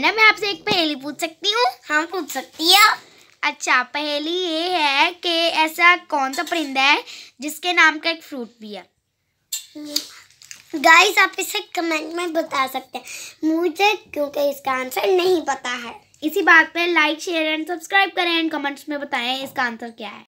ना मैं आपसे एक पहेली पूछ सकती हूँ हाँ पूछ सकती है अच्छा पहेली ये है कि ऐसा कौन सा परिंदा है जिसके नाम का एक फ्रूट भी है गाइस आप इसे कमेंट में बता सकते हैं मुझे क्योंकि इसका आंसर नहीं पता है इसी बात पे लाइक शेयर एंड सब्सक्राइब करें एंड कमेंट्स में बताएं इसका आंसर क्या है